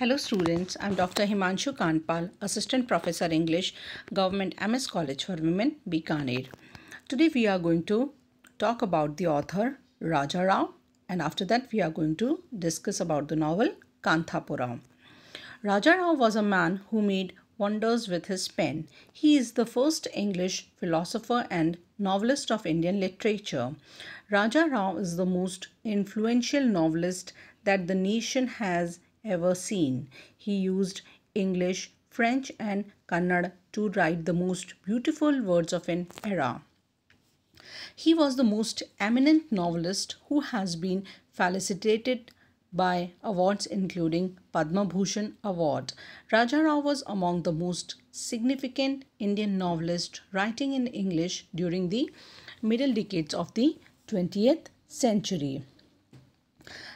Hello students, I'm Dr. Himanshu Kanpal, Assistant Professor English, Government MS College for Women, Bikaner. Today we are going to talk about the author Raja Rao and after that we are going to discuss about the novel Kanthapuram. Raja Rao was a man who made wonders with his pen. He is the first English philosopher and novelist of Indian literature. Raja Rao is the most influential novelist that the nation has ever seen. He used English, French, and Kannada to write the most beautiful words of an era. He was the most eminent novelist who has been felicitated by awards including Padma Bhushan Award. Raja Rao was among the most significant Indian novelists writing in English during the middle decades of the 20th century.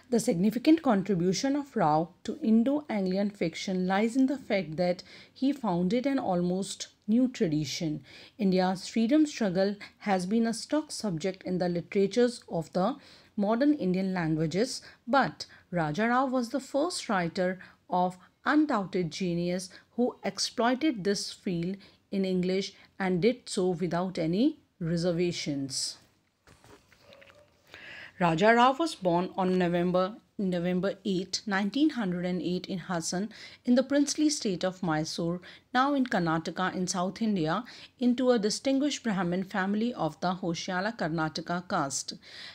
The significant contribution of Rao to Indo-Anglian fiction lies in the fact that he founded an almost new tradition. India's freedom struggle has been a stock subject in the literatures of the modern Indian languages, but Raja Rao was the first writer of undoubted genius who exploited this field in English and did so without any reservations. Raja Rao was born on November November 8, 1908 in Hassan in the princely state of Mysore, now in Karnataka in South India, into a distinguished Brahmin family of the Hoshiala Karnataka caste.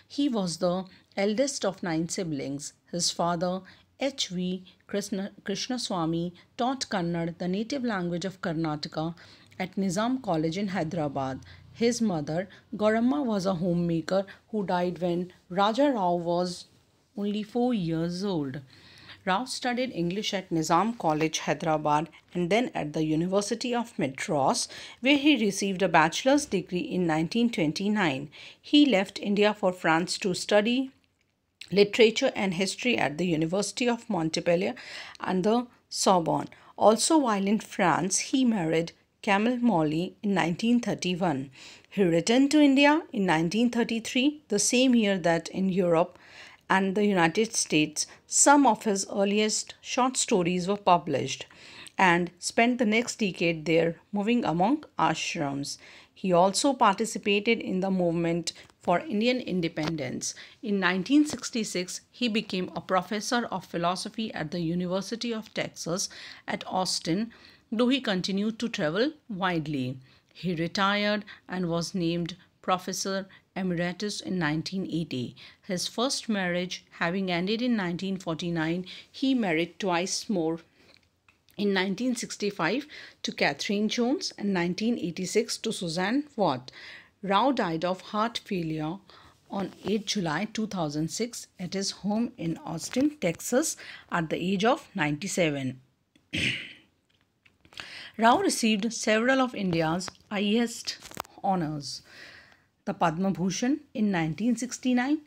He was the eldest of nine siblings. His father, H.V. Krishna, Swami, taught Kannada, the native language of Karnataka, at Nizam College in Hyderabad his mother, Garamma was a homemaker who died when Raja Rao was only four years old. Rao studied English at Nizam College, Hyderabad, and then at the University of Madras, where he received a bachelor's degree in 1929. He left India for France to study literature and history at the University of Montpellier and the Sorbonne. Also, while in France, he married Camel Molly in 1931. He returned to India in 1933, the same year that in Europe and the United States some of his earliest short stories were published and spent the next decade there moving among ashrams. He also participated in the movement for Indian independence. In 1966, he became a professor of philosophy at the University of Texas at Austin though he continued to travel widely. He retired and was named Professor Emeritus in 1980. His first marriage having ended in 1949, he married twice more in 1965 to Catherine Jones and 1986 to Suzanne Watt. Rao died of heart failure on 8 July 2006 at his home in Austin, Texas at the age of 97. Rao received several of India's highest honors. The Padma Bhushan in 1969,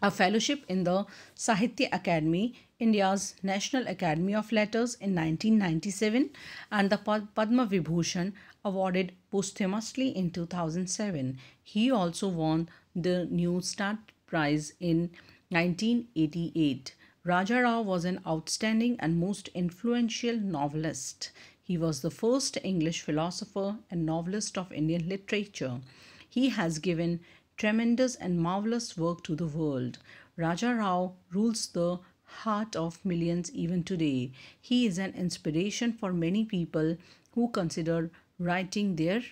a fellowship in the Sahitya Academy, India's National Academy of Letters in 1997, and the Padma Vibhushan awarded posthumously in 2007. He also won the New Start Prize in 1988. Raja Rao was an outstanding and most influential novelist. He was the first English philosopher and novelist of Indian literature. He has given tremendous and marvelous work to the world. Raja Rao rules the heart of millions even today. He is an inspiration for many people who consider writing their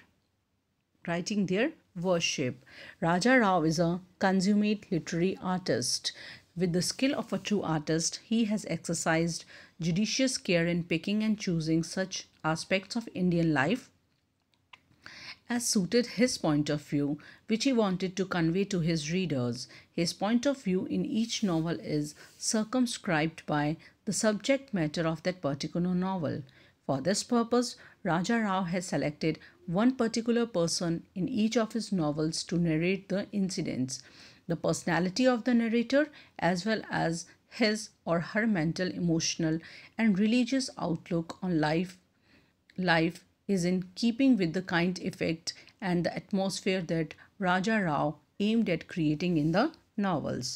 writing their worship. Raja Rao is a consummate literary artist. With the skill of a true artist, he has exercised judicious care in picking and choosing such aspects of Indian life as suited his point of view, which he wanted to convey to his readers. His point of view in each novel is circumscribed by the subject matter of that particular novel. For this purpose, Raja Rao has selected one particular person in each of his novels to narrate the incidents the personality of the narrator as well as his or her mental, emotional, and religious outlook on life. Life is in keeping with the kind effect and the atmosphere that Raja Rao aimed at creating in the novels.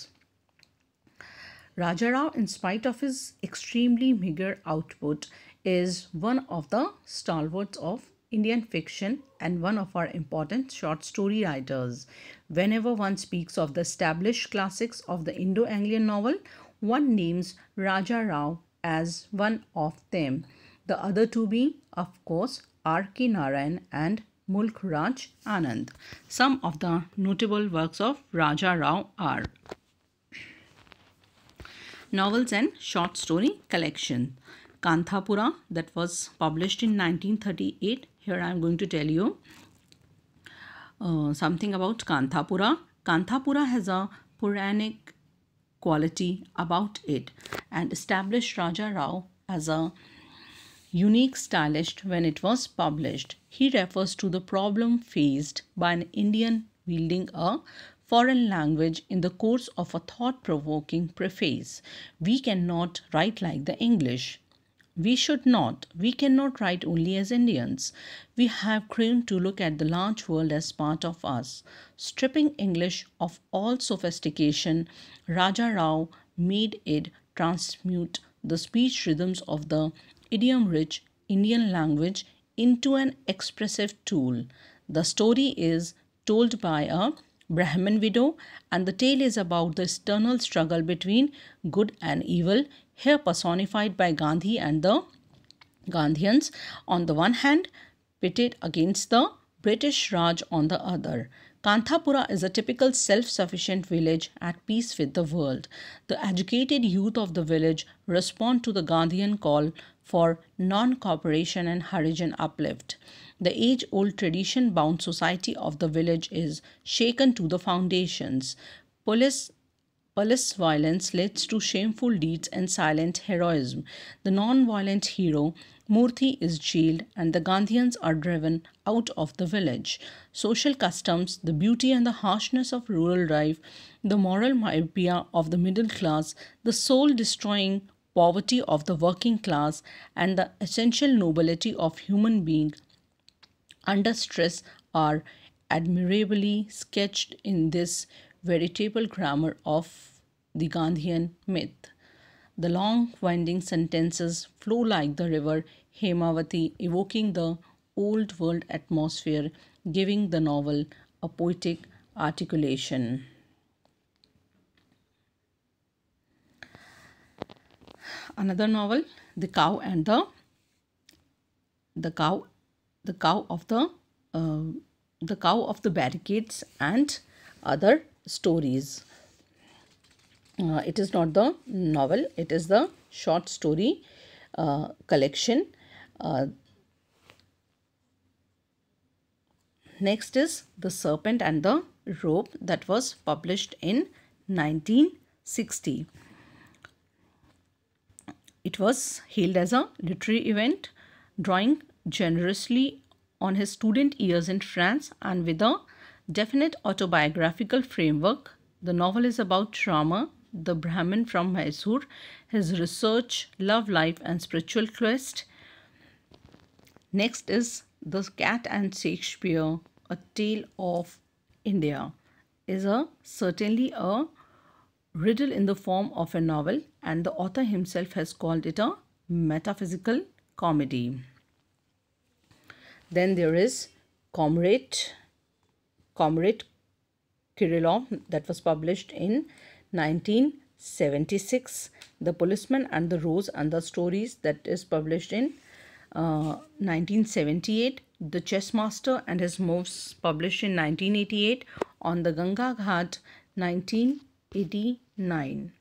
Raja Rao, in spite of his extremely meager output, is one of the stalwarts of Indian fiction and one of our important short story writers. Whenever one speaks of the established classics of the Indo-Anglian novel, one names Raja Rao as one of them. The other two being, of course, R.K. Narayan and Mulk Raj Anand. Some of the notable works of Raja Rao are Novels and Short Story Collection Kanthapura that was published in 1938 here I am going to tell you uh, something about Kanthapura. Kanthapura has a Puranic quality about it and established Raja Rao as a unique stylist when it was published. He refers to the problem faced by an Indian wielding a foreign language in the course of a thought provoking preface. We cannot write like the English. We should not, we cannot write only as Indians. We have grown to look at the large world as part of us. Stripping English of all sophistication, Raja Rao made it transmute the speech rhythms of the idiom rich Indian language into an expressive tool. The story is told by a Brahmin widow, and the tale is about the external struggle between good and evil here personified by Gandhi and the Gandhians on the one hand, pitted against the British Raj on the other. Kanthapura is a typical self sufficient village at peace with the world. The educated youth of the village respond to the Gandhian call for non cooperation and Harijan uplift. The age old tradition bound society of the village is shaken to the foundations. Police Police violence leads to shameful deeds and silent heroism. The non-violent hero Murthy is jailed and the Gandhians are driven out of the village. Social customs, the beauty and the harshness of rural life, the moral myopia of the middle class, the soul-destroying poverty of the working class and the essential nobility of human being under stress are admirably sketched in this veritable grammar of the Gandhian myth. The long, winding sentences flow like the river Hemavati, evoking the old world atmosphere, giving the novel a poetic articulation. Another novel, The Cow and the the cow the cow of the uh, the cow of the barricades and other stories. Uh, it is not the novel, it is the short story uh, collection. Uh, next is The Serpent and the Rope that was published in 1960. It was hailed as a literary event, drawing generously on his student years in France and with a Definite autobiographical framework. The novel is about Rama, the Brahmin from Mysore, his research, love life, and spiritual quest. Next is The Cat and Shakespeare, A Tale of India, is a certainly a riddle in the form of a novel, and the author himself has called it a metaphysical comedy. Then there is Comrade Comrade Kirillov that was published in 1976. The Policeman and the Rose and the Stories that is published in uh, 1978. The Chess Master and His Moves published in 1988. On the Ganga Ghat 1989.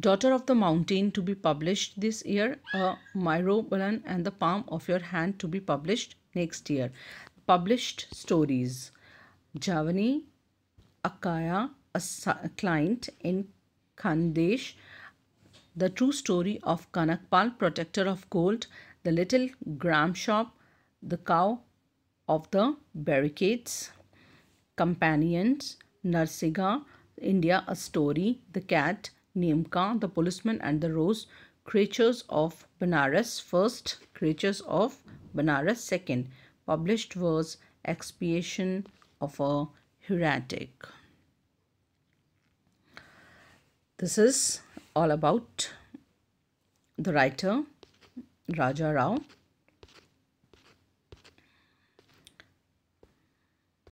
Daughter of the Mountain to be published this year, uh, Myrobalan and the Palm of Your Hand to be published next year published stories. Javani Akaya, a client in Khandesh, the true story of Kanakpal, protector of gold, the little gram shop, the cow of the barricades, companions, Narsiga, India, a story, the cat, Nemka, the policeman and the rose, creatures of Banaras, first, creatures of Banaras, second published was Expiation of a Heretic. This is all about the writer Raja Rao.